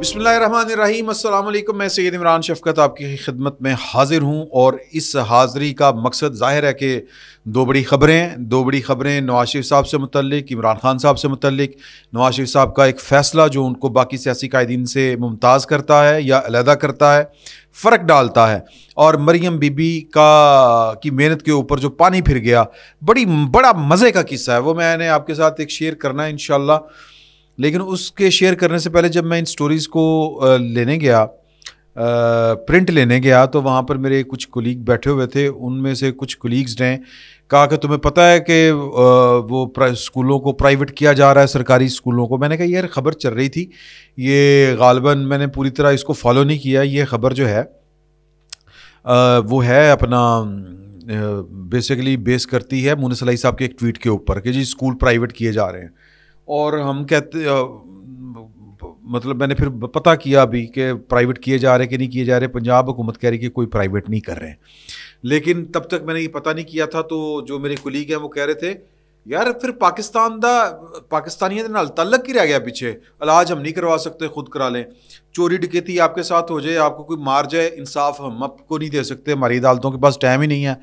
अस्सलाम अल्लाम मैं सैद इमरान शफकत आपकी खिदमत में हाजिर हूँ और इस हाज़री का मकसद ज़ाहिर है कि दो बड़ी ख़बरें दो बड़ी ख़बरें नवाज शरीफ साहब से मतलब इमरान ख़ान साहब से मतलब नवाज शरीफ साहब का एक फ़ैसला जो उनको बाकी सियासी कायदीन से मुमताज़ करता है या अलहदा करता है फ़र्क डालता है और मरियम बीबी का की मेहनत के ऊपर जो पानी फिर गया बड़ी बड़ा मज़े का किस्सा है वो मैंने आपके साथ एक शेयर करना है इन लेकिन उसके शेयर करने से पहले जब मैं इन स्टोरीज़ को लेने गया प्रिंट लेने गया तो वहाँ पर मेरे कुछ कुलीग बैठे हुए थे उनमें से कुछ कुलीग्स ने कहा कि तुम्हें पता है कि वो स्कूलों को प्राइवेट किया जा रहा है सरकारी स्कूलों को मैंने कहा यार ख़बर चल रही थी ये गालबा मैंने पूरी तरह इसको फॉलो नहीं किया ये ख़बर जो है वो है अपना बेसिकली बेस करती है मुनसलाई साहब के एक ट्वीट के ऊपर कि जी स्कूल प्राइवेट किए जा रहे हैं और हम कहते आ, मतलब मैंने फिर पता किया अभी कि प्राइवेट किए जा रहे कि नहीं किए जा रहे पंजाब हुकूमत कह रही कि कोई प्राइवेट नहीं कर रहे हैं लेकिन तब तक मैंने ये पता नहीं किया था तो जो मेरे कुलीग हैं वो कह रहे थे यार फिर पाकिस्तान का पाकिस्तानियों के नाल तलक ही रह गया पीछे इलाज हम नहीं करवा सकते खुद करा लें चोरी डकैती आपके साथ हो जाए आपको कोई मार जाए इंसाफ हम आपको नहीं दे सकते हमारी अदालतों के पास टाइम ही नहीं है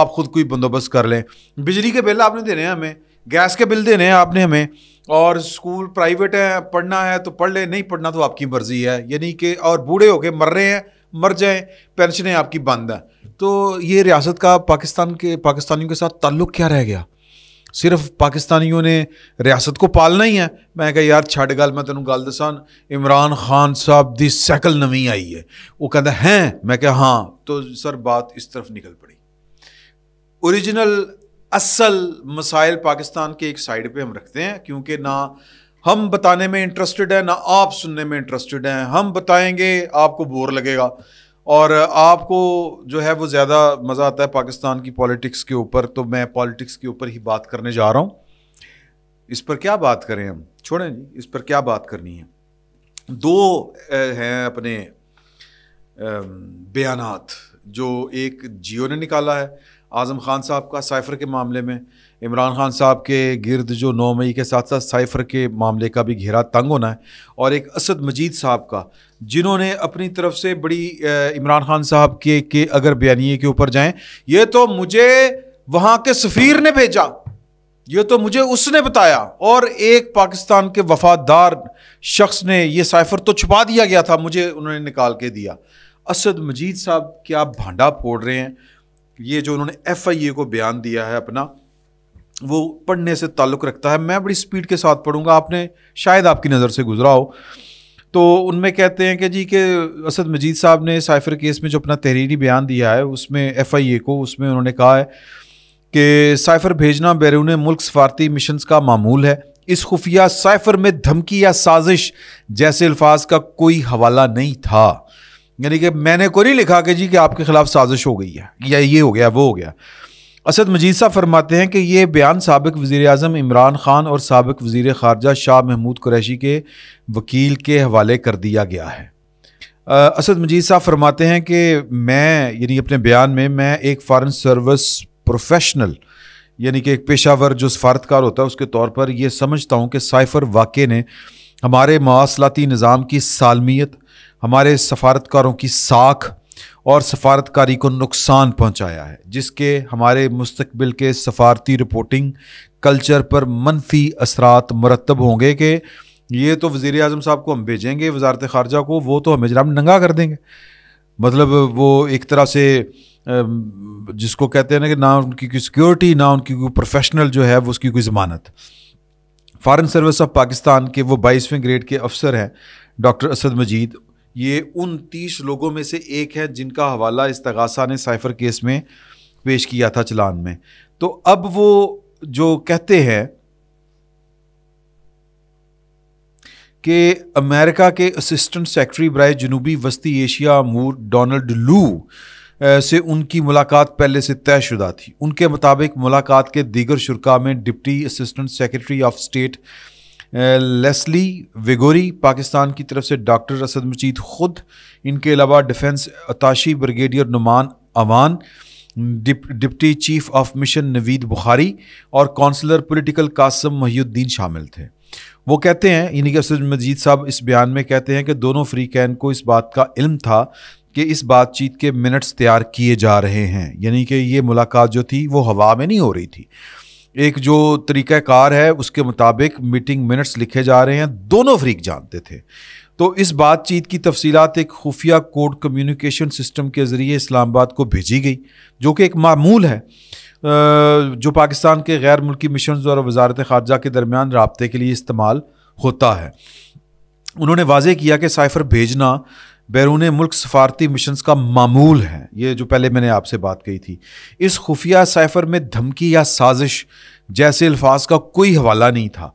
आप ख़ुद कोई बंदोबस्त कर लें बिजली के बिल आपने देने हैं हमें गैस के बिल देने हैं आपने हमें और स्कूल प्राइवेट है पढ़ना है तो पढ़ ले नहीं पढ़ना तो आपकी मर्जी है यानी कि और बूढ़े होके मर रहे हैं मर जाएं पेंशनें आपकी बंद है तो ये रियासत का पाकिस्तान के पाकिस्तानियों के साथ ताल्लुक़ क्या रह गया सिर्फ पाकिस्तानियों ने रियासत को पालना ही है मैं कहा यार छड़ गल मैं तेन गल दसा इमरान खान साहब की सैकल नवी आई है वो कहता हैं मैं क्या हाँ तो सर बात इस तरफ निकल पड़ी ओरिजिनल असल मसाइल पाकिस्तान के एक साइड पे हम रखते हैं क्योंकि ना हम बताने में इंटरेस्टेड हैं ना आप सुनने में इंटरेस्टेड हैं हम बताएंगे आपको बोर लगेगा और आपको जो है वो ज़्यादा मज़ा आता है पाकिस्तान की पॉलिटिक्स के ऊपर तो मैं पॉलिटिक्स के ऊपर ही बात करने जा रहा हूँ इस पर क्या बात करें हम छोड़ें जी इस पर क्या बात करनी है दो हैं अपने बयान जो एक जियो ने निकाला है आज़म खान साहब का साइफ़र के मामले में इमरान खान साहब के गिरद जो नौ मई के साथ साथ साइफ़र के मामले का भी घेरा तंग होना है और एक असद मजीद साहब का जिन्होंने अपनी तरफ से बड़ी इमरान खान साहब के के अगर बयानी के ऊपर जाएं ये तो मुझे वहाँ के सफ़ीर ने भेजा ये तो मुझे उसने बताया और एक पाकिस्तान के वफादार शख्स ने यह साइफ़र तो छुपा दिया गया था मुझे उन्होंने निकाल के दिया असद मजीद साहब क्या भांडा फोड़ रहे हैं ये जो उन्होंने एफ आई ए को बयान दिया है अपना वो पढ़ने से ताल्लुक़ रखता है मैं बड़ी स्पीड के साथ पढ़ूंगा आपने शायद आपकी नज़र से गुजरा हो तो उनमें कहते हैं कि जी के असद मजीद साहब ने साइफर केस में जो अपना तहरीरी बयान दिया है उसमें एफ आई ए को उसमें उन्होंने कहा है कि साइफर भेजना बैरून मुल्क सफारती मिशन का मामूल है इस खुफिया साइफर में धमकी या साजिश जैसे अल्फाज का कोई हवाला नहीं था यानी कि मैंने को नहीं लिखा कि जी कि आपके ख़िलाफ़ साजिश हो गई है या ये हो गया वो हो गया असद मजीद साहब फरमाते हैं कि ये बयान सबक वज़ी अजम इमरान ख़ान और सबक वजीर ख़ारजा शाह महमूद कुरैशी के वकील के हवाले कर दिया गया है असद मजीद साहब फरमाते हैं कि मैं यानी अपने बयान में मैं एक फ़ारन सर्विस प्रोफेशनल यानी कि एक पेशावर जो सफारतकार होता है उसके तौर पर यह समझता हूँ कि साइफ़र वाक़े ने हमारे मवासलाती निज़ाम की सालमियत हमारे सफारतकारों की साख और सफारतकारी को नुकसान पहुंचाया है जिसके हमारे मुस्तबिल के सफारती रिपोर्टिंग कल्चर पर मनफी असरात मरतब होंगे कि ये तो वज़ी अजम साहब को हम भेजेंगे वजारत ख़ारजा को वो तो हमें जनाब नंगा कर देंगे मतलब वो एक तरह से जिसको कहते हैं ना कि ना उनकी कोई सिक्योरिटी ना उनकी कोई प्रोफेशनल जो है वो उसकी कोई ज़मानत फॉरेन सर्विस ऑफ पाकिस्तान के वो बाईसवें ग्रेड के अफसर हैं डॉक्टर असद मजीद ये उन तीस लोगों में से एक है जिनका हवाला इस तगासा ने साइफर केस में पेश किया था चलान में तो अब वो जो कहते हैं कि अमेरिका के असिस्टेंट सेक्रेटरी ब्राय जनूबी वस्ती एशिया अमूर डोनाल्ड लू से उनकी मुलाकात पहले से तयशुदा थी उनके मुताबिक मुलाकात के दीगर शुरा में deputy assistant secretary of state Leslie Viguerie Pakistan की तरफ से डॉक्टर असद मजीद ख़ुद इनके अलावा defence attache brigadier Noman Awan डिप, deputy chief of mission Naveed Bukhari और कौंसलर पॉलिटिकल कासम महीद्दीन शामिल थे वो कहते हैं यानी कि असद मजीद साहब इस बयान में कहते हैं कि दोनों फ्री कैन को इस बात का इल्म था कि इस बातचीत के मिनट्स तैयार किए जा रहे हैं यानी कि ये मुलाकात जो थी वो हवा में नहीं हो रही थी एक जो कार है उसके मुताबिक मीटिंग मिनट्स लिखे जा रहे हैं दोनों फरीक जानते थे तो इस बातचीत की तफसीत एक खुफिया कोड कम्युनिकेशन सिस्टम के ज़रिए इस्लामाबाद को भेजी गई जो कि एक मामूल है जो पाकिस्तान के गैर मुल्की मिशन और वजारत खारजा के दरमियान रबते के लिए इस्तेमाल होता है उन्होंने वाजे किया कि साइफर भेजना बैरून मुल्क सफारती मिशन का मामूल है ये जो पहले मैंने आपसे बात कही थी इस खुफिया साइफर में धमकी या साजिश जैसे अल्फाज का कोई हवाला नहीं था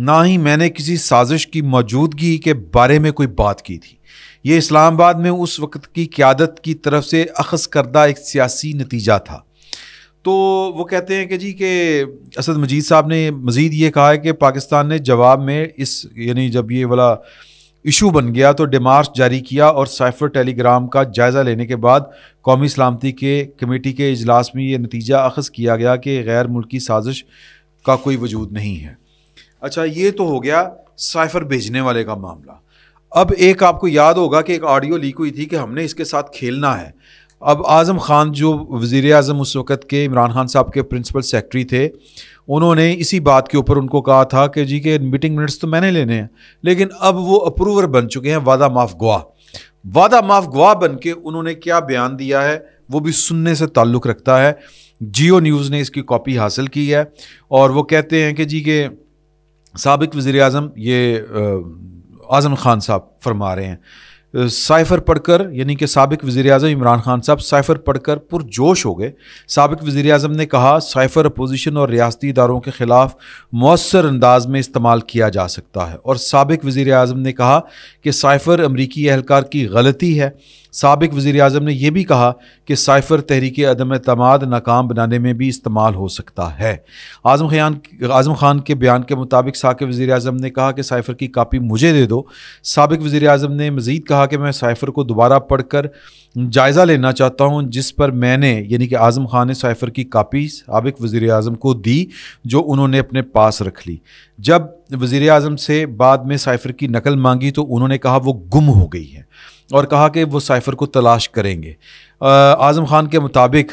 ना ही मैंने किसी साजिश की मौजूदगी के बारे में कोई बात की थी ये इस्लामाबाद में उस वक्त की क्यादत की तरफ से अखस करदा एक सियासी नतीजा था तो वो कहते हैं कि जी के असद मजीद साहब ने मज़ीद ये कहा है कि पाकिस्तान ने जवाब में इस यानी जब ये वाला इशू बन गया तो डिमार्च जारी किया और साइफर टेलीग्राम का जायज़ा लेने के बाद कौमी सलामती के कमेटी के अजलास में ये नतीजा अखज़ किया गया कि गैर मुल्की साजिश का कोई वजूद नहीं है अच्छा ये तो हो गया साइफर भेजने वाले का मामला अब एक आपको याद होगा कि एक ऑडियो लीक हुई थी कि हमने इसके साथ खेलना है अब आज़म ख़ान जो वज़ी अजम उस वक़्त के इमरान खान साहब के प्रिंसिपल सेक्रटरी थे उन्होंने इसी बात के ऊपर उनको कहा था कि जी के मीटिंग मिनट्स तो मैंने लेने हैं लेकिन अब वो अप्रूवर बन चुके हैं वादा माफ़ गवा वादा माफ़ गवा बन के उन्होंने क्या बयान दिया है वो भी सुनने से ताल्लुक़ रखता है जियो न्यूज़ ने इसकी कॉपी हासिल की है और वो कहते हैं कि जी के सबक वज़ी अजम ये आज़म ख़ान साहब फरमा रहे हैं साइफर पढ़कर यानी कि सबक वज़ी अजम इमरान खान साहब साइफर पढ़कर पुरजोश हो गए सबक वज़ी अजम ने कहा साइफर अपोजिशन और रियाती इदारों के ख़िलाफ़ मौसर अंदाज में इस्तेमाल किया जा सकता है और सबक वज़ी अजम ने कहा कि साइफर अमरीकी एहलकार की गलती है सबक वज़ी अजम ने यह भी कहा कि साइफ़र तहरीक अदम तमाद नाकाम बनाने में भी इस्तेमाल हो सकता है आज़म खान आज़म खान के बयान के मुताबिक साकिब वज़ी अजम ने कहा कि साइफ़र की कापी मुझे दे दो सबक वज़ी अजम ने मज़ीद कहा कि मैं साइफ़र को दोबारा पढ़ कर जायज़ा लेना चाहता हूँ जिस पर मैंने यानी कि आज़म खान ने साइफ़र की कापी सबक वज़ी अजम को दी जो उन्होंने अपने पास रख ली जब वज़ी अजम से बाद में साइफ़र की नकल मांगी तो उन्होंने कहा वो गुम हो गई है और कहा कि वो साइफ़र को तलाश करेंगे आज़म खान के मुताबिक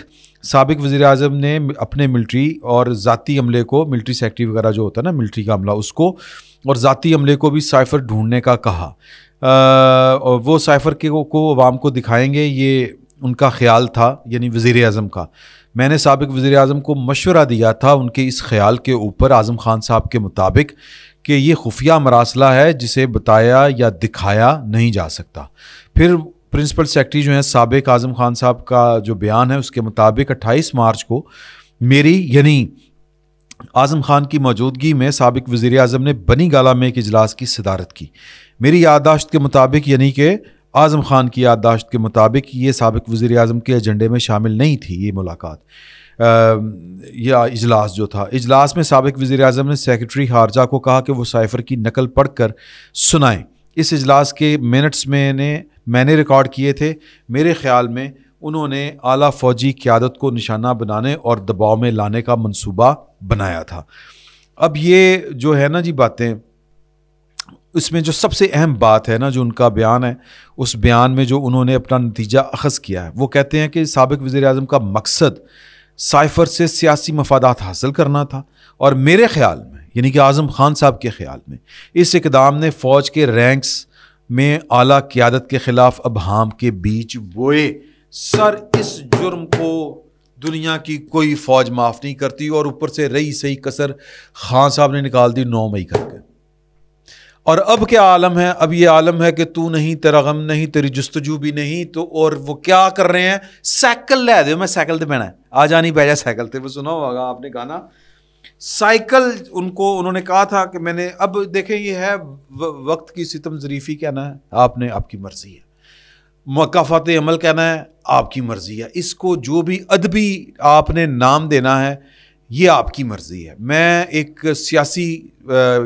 सबक वज़ी अजम ने अपने मिल्ट्री और ज़ाती अमले को मिल्ट्री सेक्ट्री वगैरह जो होता है ना मिल्ट्री का अमला उसको और ज़ाती अमले को भी साइफ़र ढूंढने का कहा आ, वो साइफ़र के को अवाम को दिखाएंगे ये उनका ख्याल था यानी वज़ी अजम का मैंने सबक वज़ी अजम को मशवरा दिया था उनके इस ख्याल के ऊपर आज़म खान साहब के मुताबिक कि ये खुफिया मरासला है जिसे बताया या दिखाया नहीं जा सकता फिर प्रिंसिपल सेक्रेटरी जो है सबक आज़म खान साहब का जो बयान है उसके मुताबिक 28 मार्च को मेरी यानी आज़म खान की मौजूदगी में सबक वज़ी अजम ने बनी गाला में एक इजलास की सदारत की मेरी याददाश्त के मुताबिक यानी कि आज़म खान की याददाश्त के मुताबिक ये सबक वज़ी अजम के एजेंडे में शामिल नहीं थी ये मुलाकात या इजलास जो था इजलास में सबक वज़ी अजम ने सेक्रटरी हारजा को कहा कि वो साइफ़र की नकल पढ़ कर सुनाएँ इस इजलास के मिनट्स में ने मैंने रिकॉर्ड किए थे मेरे ख्याल में उन्होंने आला फ़ौजी क़्यादत को निशाना बनाने और दबाव में लाने का मंसूबा बनाया था अब ये जो है ना जी बातें इसमें जो सबसे अहम बात है ना जो उनका बयान है उस बयान में जो उन्होंने अपना नतीजा अखज़ किया है वो कहते हैं कि सबक वज़ी अजम का मकसद साइफर से सियासी मफादात हासिल करना था और मेरे ख्याल में यानी कि आज़म खान साहब के ख्याल में इस इकदाम ने फ़ौज के रैंक्स में आला क़्यादत के ख़िलाफ़ हाम के बीच बोए सर इस जुर्म को दुनिया की कोई फ़ौज माफ़ नहीं करती और ऊपर से रही सही कसर खान साहब ने निकाल दी नौ मई करके और अब क्या आलम है अब ये आलम है कि तू नहीं तेरा गम नहीं तेरी जस्तजू भी नहीं तो और वो क्या कर रहे हैं साइकिल लै दे मैं साइकिल ते बहना आ जा नहीं बह जा साइकिल ते वो सुना होगा आपने गाना साइकिल उनको उन्होंने कहा था कि मैंने अब देखें ये है वक्त की सितम ज़रीफ़ी कहना है आपने आपकी मर्ज़ी है मकाफात अमल कहना है आपकी मर्ज़ी है इसको जो भी अदबी आपने नाम देना है ये आपकी मर्ज़ी है मैं एक सियासी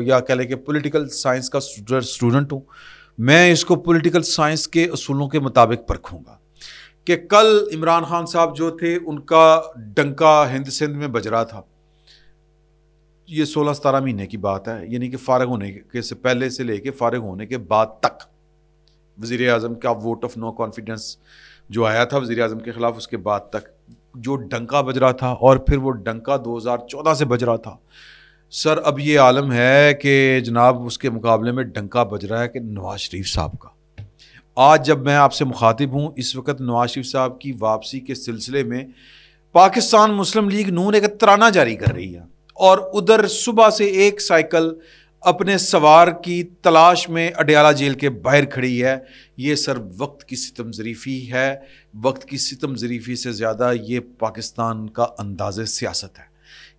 या कह लें कि पोलिटिकल साइंस का स्टूडेंट हूँ मैं इसको पॉलिटिकल साइंस के असूलों के मुताबिक परखूँगा कि कल इमरान खान साहब जो थे उनका डंका हिंद सिंध में बज रहा था ये सोलह सतारह महीने की बात है यानी कि फारग होने के से पहले से लेके फारग होने के बाद तक वज़ी अजम का वोट ऑफ नो कॉन्फिडेंस जो आया था वज़ी अजम के ख़िलाफ़ उसके बाद तक जो डंका बज रहा था और फिर वो डंका 2014 से बज रहा था सर अब ये आलम है कि जनाब उसके मुकाबले में डंका बज रहा है कि नवाज शरीफ साहब का आज जब मैं आपसे मुखातिब हूँ इस वक्त नवाज शरीफ साहब की वापसी के सिलसिले में पाकिस्तान मुस्लिम लीग नून एक तराना जारी कर रही है और उधर सुबह से एक साइकिल अपने सवार की तलाश में अडयाला जेल के बाहर खड़ी है ये सर वक्त की सितम ज़रीफ़ी है वक्त की सितम ज़रीफ़ी से ज़्यादा ये पाकिस्तान का अंदाज सियासत है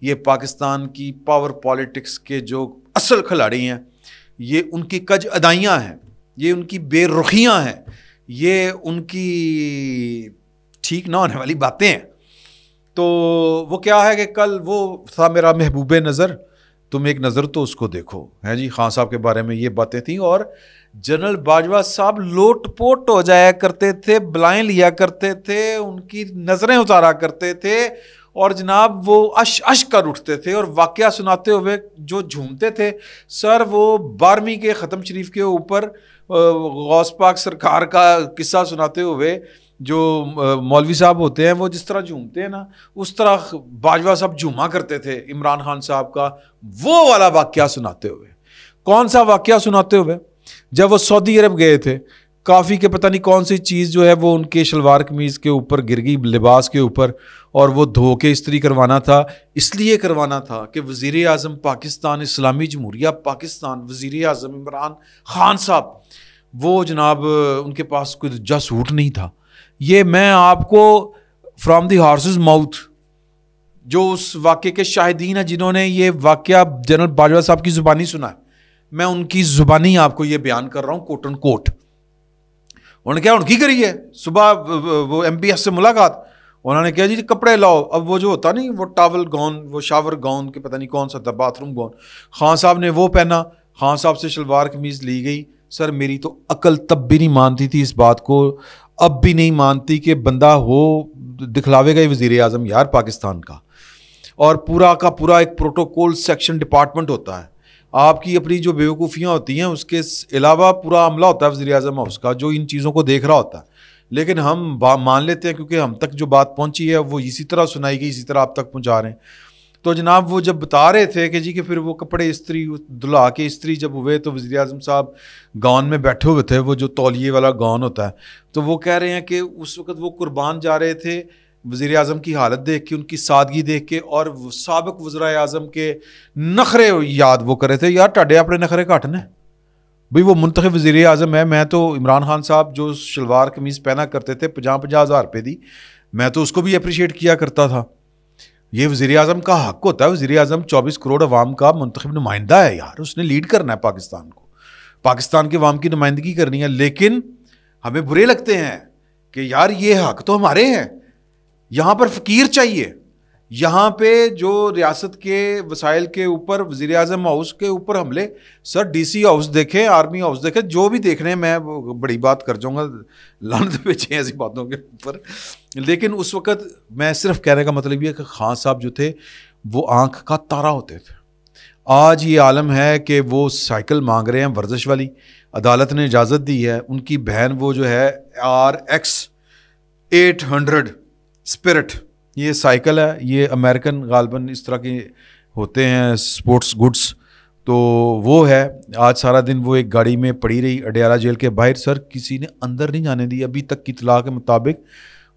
ये पाकिस्तान की पावर पॉलिटिक्स के जो असल खिलाड़ी हैं ये उनकी कज अदाइयाँ हैं ये उनकी बेरुखियाँ हैं ये उनकी ठीक ना होने वाली बातें हैं तो वो क्या है कि कल वो था मेरा महबूब नज़र तुम एक नज़र तो उसको देखो हैं जी खान साहब के बारे में ये बातें थी और जनरल बाजवा साहब लोटपोट हो जाया करते थे बलाएं लिया करते थे उनकी नज़रें उतारा करते थे और जनाब वो अश अश कर उठते थे और वाक़ सुनाते हुए जो झूमते थे सर वो बारहवीं के ख़त्म शरीफ के ऊपर गौस पाक सरकार का किस्सा सुनाते हुए जो मौलवी साहब होते हैं वो जिस तरह झूमते हैं ना उस तरह बाजवा साहब झूमा करते थे इमरान खान साहब का वो वाला वाक्य सुनाते हुए कौन सा वाक्य सुनाते हुए जब वो सऊदी अरब गए थे काफ़ी के पता नहीं कौन सी चीज़ जो है वो उनके शलवार कमीज़ के ऊपर गिर गई लिबास के ऊपर और वो धो के इस्त्री करवाना था इसलिए करवाना था कि वज़ी अजम पाकिस्तान इस्लामी जमहूरिया पाकिस्तान वज़ी अजम इमरान ख़ान साहब वो जनाब उनके पास कोई दूजा सूट नहीं था ये मैं आपको फ्रॉम दी हॉर्सेज माउथ जो उस वाक्य के शाहिदीन हैं जिन्होंने ये वाक्य जनरल बाजवा साहब की ज़ुबानी सुना है मैं उनकी ज़ुबानी आपको ये बयान कर रहा हूँ कोट एंड कोट उन्होंने क्या उनकी करी है सुबह वो एम से मुलाकात उन्होंने कहा जी कपड़े लाओ अब वो जो होता नहीं वो टावल गाउन वो शावर गाउन के पता नहीं कौन सा था बाथरूम गाउन खान साहब ने वो पहना खान साहब से शलवार कमीज़ ली गई सर मेरी तो अकल तब भी नहीं मानती थी इस बात को अब भी नहीं मानती कि बंदा हो दिखलावेगा ही वज़ी अजम यार पाकिस्तान का और पूरा का पूरा एक प्रोटोकॉल सेक्शन डिपार्टमेंट होता है आपकी अपनी जो बेवकूफ़ियाँ होती हैं उसके अलावा पूरा अमला होता है वज़ी अजम हाउस का जो इन चीज़ों को देख रहा होता है लेकिन हम मान लेते हैं क्योंकि हम तक जो बात पहुंची है वो इसी तरह सुनाई गई इसी तरह आप तक पहुंचा रहे हैं तो जनाब वो जब बता रहे थे कि जी कि फिर वो कपड़े इस्त्री धुला के इस्त्री जब हुए तो वज़ी अजम साहब गाउन में बैठे हुए थे वो जो तौलिए वाला गान होता है तो वो कह रहे हैं कि उस वक्त वो कुर्बान जा रहे थे वज़र अजम की हालत देख के उनकी सादगी देख के और सबक वज़रा अजम के नखरे याद वो कर रहे थे यार ढे अपने नखरे घट ने भाई वो मुंतब वज़ी अजम है मैं तो इमरान खान साहब जो शलवार कमीज़ पहना करते थे पचास पाँ हज़ार रुपये दी मैं तो उसको भी अप्रिशिएट किया करता था ये वजी अजम का हक होता है वजी अजम चौबीस करोड़ अवाम का मंतखब नुमाइंदा है यार उसने लीड करना है पाकिस्तान को पाकिस्तान के अवाम की नुमाइंदगी करनी है लेकिन हमें बुरे लगते हैं कि यार ये हक तो हमारे हैं यहाँ पर फ़कीर चाहिए यहाँ पे जो रियासत के वसाइल के ऊपर वजी अजम हाउस के ऊपर हमले सर डीसी हाउस देखे आर्मी हाउस देखे जो भी देख रहे हैं मैं बड़ी बात कर जाऊँगा तो बेचे ऐसी बातों के ऊपर लेकिन उस वक़्त मैं सिर्फ कहने का मतलब ये कि खान साहब जो थे वो आँख का तारा होते थे आज ये आलम है कि वो साइकिल मांग रहे हैं वर्जिश वाली अदालत ने इजाज़त दी है उनकी बहन वो जो है R X eight hundred spirit ये साइकिल है ये अमेरिकन गालबन इस तरह के होते हैं स्पोर्ट्स गुड्स तो वो है आज सारा दिन वो एक गाड़ी में पड़ी रही अडियारा जेल के बाहर सर किसी ने अंदर नहीं जाने दी अभी तक की तलाह के मुताबिक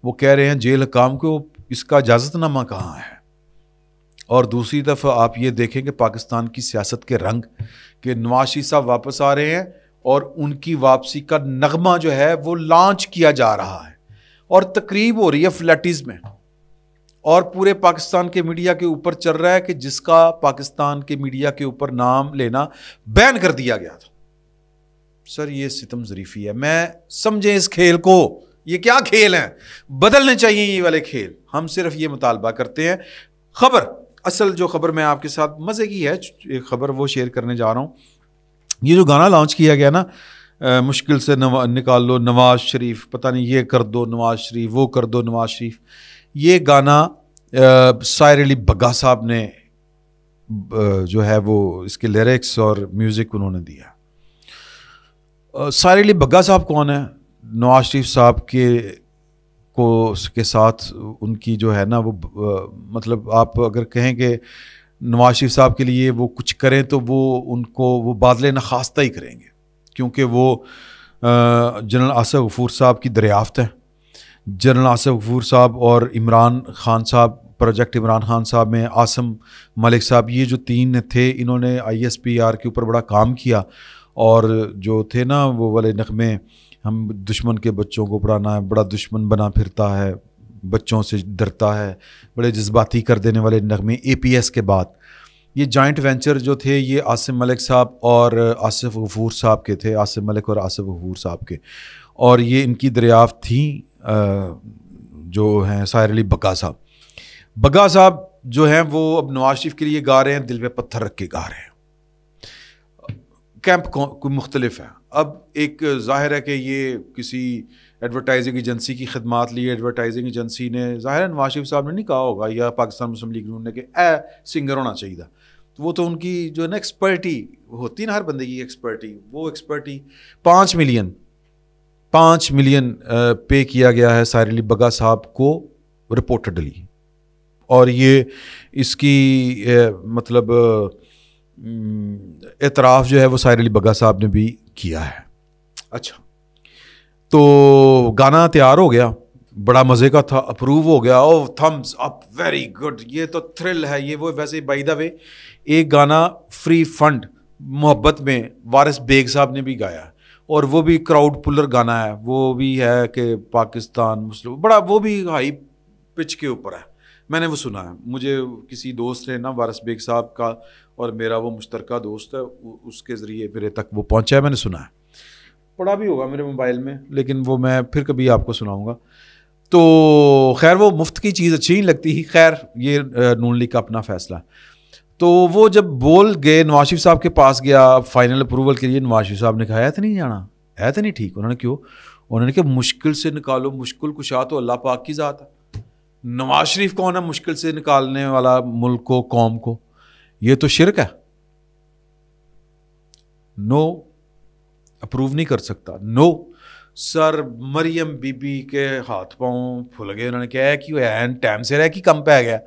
वो कह रहे हैं जेल हकाम को इसका इजाज़तनामा कहाँ है और दूसरी दफ़ा आप ये देखें कि पाकिस्तान की सियासत के रंग के नवाशी साहब वापस आ रहे हैं और उनकी वापसी का नगमा जो है वो लॉन्च किया जा रहा है और तकरीब हो रही है फ्लैटिज़ में और पूरे पाकिस्तान के मीडिया के ऊपर चल रहा है कि जिसका पाकिस्तान के मीडिया के ऊपर नाम लेना बैन कर दिया गया था सर ये सितम जरीफी है मैं समझे इस खेल को ये क्या खेल है बदलने चाहिए ये वाले खेल हम सिर्फ ये मुतालबा करते हैं खबर असल जो खबर मैं आपके साथ मज़े की है एक खबर वो शेयर करने जा रहा हूँ ये जो गाना लॉन्च किया गया ना आ, मुश्किल से नवा निकाल लो नवाज शरीफ पता नहीं ये कर दो नवाज शरीफ वो कर दो नवाज शरीफ ये गाना शायर अली बग्गा साहब ने जो है वो इसके लिरिक्स और म्यूज़िक उन्होंने दिया शायर अली बग्गा साहब कौन है नवाज शरीफ साहब के को उसके साथ उनकी जो है ना वो मतलब आप अगर कहें कि नवाज शरीफ साहब के लिए वो कुछ करें तो वो उनको वो बादल नखास्ता ही करेंगे क्योंकि वो जनरल आसफ़ गफूर साहब की दरियाफ्त हैं जनरल आसफ गफूर साहब और इमरान खान साहब प्रोजेक्ट इमरान खान साहब में आसम मलिक साहब ये जो तीन थे इन्होंने आई एस पी आर के ऊपर बड़ा काम किया और जो थे ना वो वाले नगमे हम दुश्मन के बच्चों को पढ़ाना है बड़ा दुश्मन बना फिरता है बच्चों से डरता है बड़े जज्बाती कर देने वाले नगमे ए पी एस के बाद ये जॉइंट वेंचर जो थे ये आसिम मलिक साहब और आसिफ गफूर साहब के थे आसिम मलिक और आसिफ गफूर साहब के और ये इनकी दरियाफ़त थी जो हैं साहिर अली बका साहब बगा साहब जो हैं वो अब नवाज शरीफ के लिए गा रहे हैं दिल पे पत्थर रख के गा रहे हैं कैंप कोई मुख्तलिफ है अब एक जाहिर है कि ये किसी एडवर्टाइजिंग एजेंसी की खदमात ली एडवर्टाइजिंग एजेंसी ने जाहिर है नवाज शरीफ साहब ने नहीं कहा होगा या पाकिस्तान मुस्लिम लीग ने कि ए सिंगर होना चाहिए था तो वो तो उनकी जो है ना एक्सपर्टी होती ना हर बंदे की एक्सपर्टी वो एक्सपर्टी पाँच मिलियन पाँच मिलियन पे किया गया है सायर अली बगा साहब को रिपोर्टेडली और ये इसकी मतलब एतराफ़ जो है वो सायर अली बगा साहब ने भी किया है अच्छा तो गाना तैयार हो गया बड़ा मज़े का था अप्रूव हो गया ओ थम्स अप वेरी गुड ये तो थ्रिल है ये वो वैसे बाई द वे एक गाना फ्री फंड मोहब्बत में वारिस बेग साहब ने भी गाया और वो भी क्राउड पुलर गाना है वो भी है कि पाकिस्तान मुस्लिम बड़ा वो भी हाई पिच के ऊपर है मैंने वो सुना है मुझे किसी दोस्त ने ना वारस बेग साहब का और मेरा वो मुश्तरका दोस्त है उसके ज़रिए मेरे तक वो पहुँचा है मैंने सुना है पड़ा भी होगा मेरे मोबाइल में लेकिन वो मैं फिर कभी आपको सुनाऊँगा तो खैर वो मुफ्त की चीज़ अच्छी नहीं लगती ही खैर ये नून लीग का अपना फ़ैसला तो वो जब बोल गए नवाज शरीफ साहब के पास गया फाइनल अप्रूवल के लिए नवाज शरीफ साहब ने कहा है तो नहीं जाना है तो नहीं ठीक उन्होंने क्यों उन्होंने कहा मुश्किल से निकालो मुश्किल कुशा तो अल्लाह पाक की ज़ात है नवाज शरीफ कौन है मुश्किल से निकालने वाला मुल्क को कौम को ये तो शिरक है नो अप्रूव नहीं कर सकता नो सर मरियम बीबी के हाथ पाँव फुल गए उन्होंने कहा कि एन टाइम से रह कि कम पै गया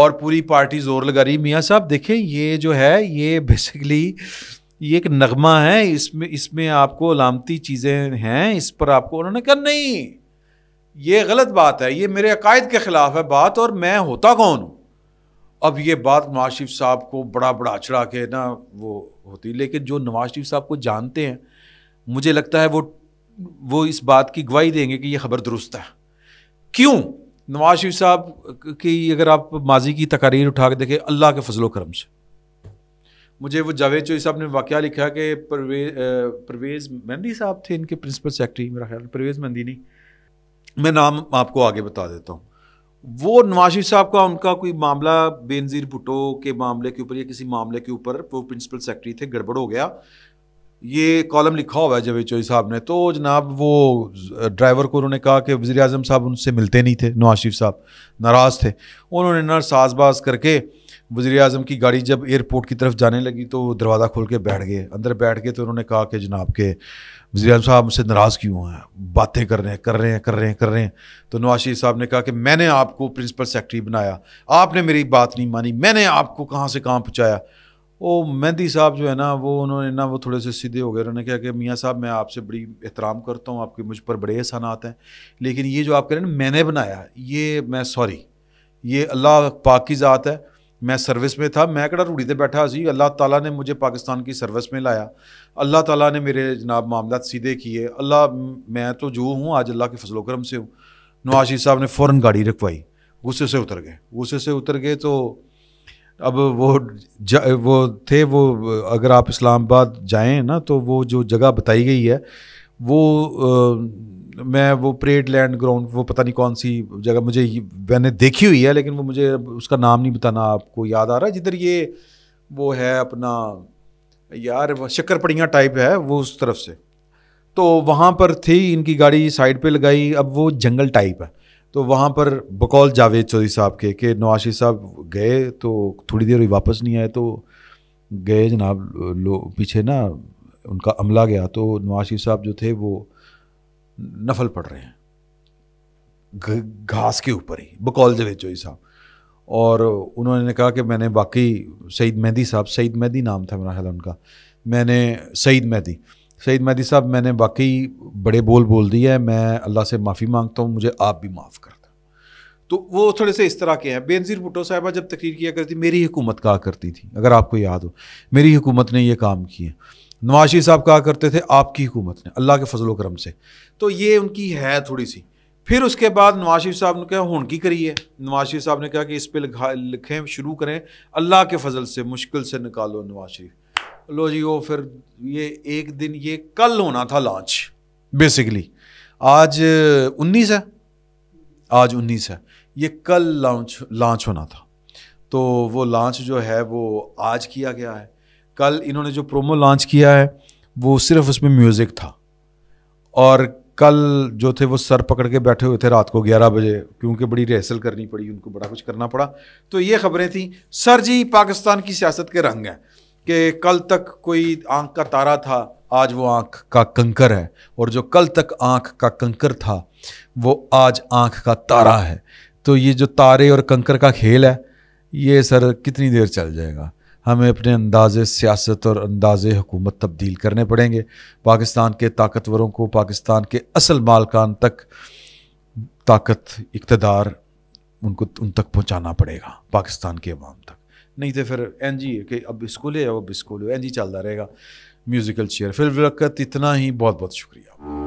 और पूरी पार्टी जोर लगा रही मियाँ साहब देखें ये जो है ये बेसिकली ये एक नगमा है इसमें इसमें आपको अलामती चीज़ें हैं इस पर आपको उन्होंने कहा नहीं ये गलत बात है ये मेरे अकायद के ख़िलाफ़ है बात और मैं होता कौन हूँ अब ये बात नवाज शरीफ साहब को बड़ा बड़ा चढ़ा के ना वो होती लेकिन जो नवाज शरीफ साहब को जानते हैं मुझे लगता है वो वो इस बात की गवाही देंगे कि ये खबर दुरुस्त है क्यों नवाज शरीफ साहब की अगर आप माजी की तकारीर उठा के देखें अल्लाह के फजलो करम से मुझे वो जावेद चौधरी साहब ने वाक़ लिखा कि परवे परवेज़ मेहंदी साहब थे इनके प्रिंसिपल सेक्रेटरी मेरा ख्याल परवेज़ मेहंदी नहीं मैं नाम आपको आगे बता देता हूँ वो नवाज शरीफ साहब का उनका कोई मामला बेनज़ीर भुटो के मामले के ऊपर या किसी मामले के ऊपर वो प्रिंसिपल सेक्रेटरी थे गड़बड़ हो गया ये कॉलम लिखा हुआ है जवेद चौधरी साहब ने तो जनाब वो ड्राइवर को उन्होंने कहा कि वजी अजम साहब उनसे मिलते नहीं थे नवाज शरीफ साहब नाराज़ थे उन्होंने ना साजबाज करके वजी अजम की गाड़ी जब एयरपोर्ट की तरफ जाने लगी तो दरवाज़ा खोल के बैठ गए अंदर बैठ गए तो उन्होंने कहा कि जनाब के वजी अजम साहब मुझसे नाराज़ क्यों हैं बातें कर रहे हैं कर रहे हैं कर रहे हैं कर रहे हैं तो नवाज शरीफ साहब ने कहा कि मैंने आपको प्रिंसिपल सेक्रेटरी बनाया आपने मेरी बात नहीं मानी मैंने आपको कहाँ से कहाँ पहुँचाया वो मेहंदी साहब जो है ना वो उन्होंने ना वो थोड़े से सीधे हो गए उन्होंने कहा कि मियाँ साहब मैं आपसे बड़ी एहतराम करता हूँ आपके मुझ पर बड़े आते हैं लेकिन ये जो आप कह रहे हैं मैंने बनाया ये मैं सॉरी ये अल्लाह पाक की ज़ात है मैं सर्विस में था मैं कड़ा रूढ़ी से बैठा सी अल्लाह ताला ने मुझे पाकिस्तान की सर्विस में लाया अल्लाह ताला ने मेरे जनाब मामला सीधे किए अल्लाह मैं तो जो हूँ आज अल्लाह के फजलो करम से हूँ नवाशी साहब ने फ़ौर गाड़ी रखवाई गुस्से से उतर गए गुस्से से उतर गए तो अब वो वो थे वो अगर आप इस्लामाबाद जाएँ ना तो वो जो जगह बताई गई है वो आ, मैं वो परेड लैंड ग्राउंड वो पता नहीं कौन सी जगह मुझे मैंने देखी हुई है लेकिन वो मुझे उसका नाम नहीं बताना आपको याद आ रहा है जिधर ये वो है अपना यार शक्करपड़ियाँ टाइप है वो उस तरफ से तो वहाँ पर थी इनकी गाड़ी साइड पे लगाई अब वो जंगल टाइप है तो वहाँ पर बकौल जावेद चौधरी साहब के कि नवाशी साहब गए तो थोड़ी देर हुई वापस नहीं आए तो गए जनाब लो पीछे ना उनका अमला गया तो नवाशी साहब जो थे वो नफल पढ़ रहे हैं घास के ऊपर ही बकौल जावेद चौधरी साहब और उन्होंने कहा कि मैंने बाकी सईद मेहदी साहब सईद मेहदी नाम था मेरा ख्याल उनका मैंने सईद मेहदी सईद मेहदी साहब मैंने वाकई बड़े बोल बोल दिया है मैं अल्लाह से माफ़ी मांगता हूँ मुझे आप भी माफ़ कर दो तो वो थोड़े से इस तरह के हैं बेनज़ीर भुटो साहबा जब तकरीर किया करती मेरी हुकूमत कहा करती थी अगर आपको याद हो मेरी हुकूमत ने ये काम किए नवाशी साहब कहा करते थे आपकी हुकूमत ने अल्लाह के फजलो करम से तो ये उनकी है थोड़ी सी फिर उसके बाद नवाज शरीफ साहब ने कहा हूँ की करिए नवाज शरीफ साहब ने कहा कि इस पर लिखा लिखें शुरू करें अल्लाह के फजल से मुश्किल से निकालो नवाज शरीफ लो जी वो फिर ये एक दिन ये कल होना था लॉन्च बेसिकली आज उन्नीस है आज उन्नीस है ये कल लॉन्च लॉन्च होना था तो वो लॉन्च जो है वो आज किया गया है कल इन्होंने जो प्रोमो लॉन्च किया है वो सिर्फ उसमें म्यूज़िक था और कल जो थे वो सर पकड़ के बैठे हुए थे रात को 11 बजे क्योंकि बड़ी रिहर्सल करनी पड़ी उनको बड़ा कुछ करना पड़ा तो ये खबरें थी सर जी पाकिस्तान की सियासत के रंग हैं कि कल तक कोई आंख का तारा था आज वो आंख का कंकर है और जो कल तक आंख का कंकर था वो आज आंख का तारा है तो ये जो तारे और कंकर का खेल है ये सर कितनी देर चल जाएगा हमें अपने अंदाज़ सियासत और अंदाज़ हुकूमत तब्दील करने पड़ेंगे पाकिस्तान के ताकतवरों को पाकिस्तान के असल मालकान तक ताकत इकतदार उनको उन तक पहुँचाना पड़ेगा पाकिस्तान के अवाम तक नहीं तो फिर एन जी ਹੈ अब इसको ले अब इसको ले इंज चलता रहेगा म्यूजिकल चेयर फिर वक्त इतना ही बहुत बहुत शुक्रिया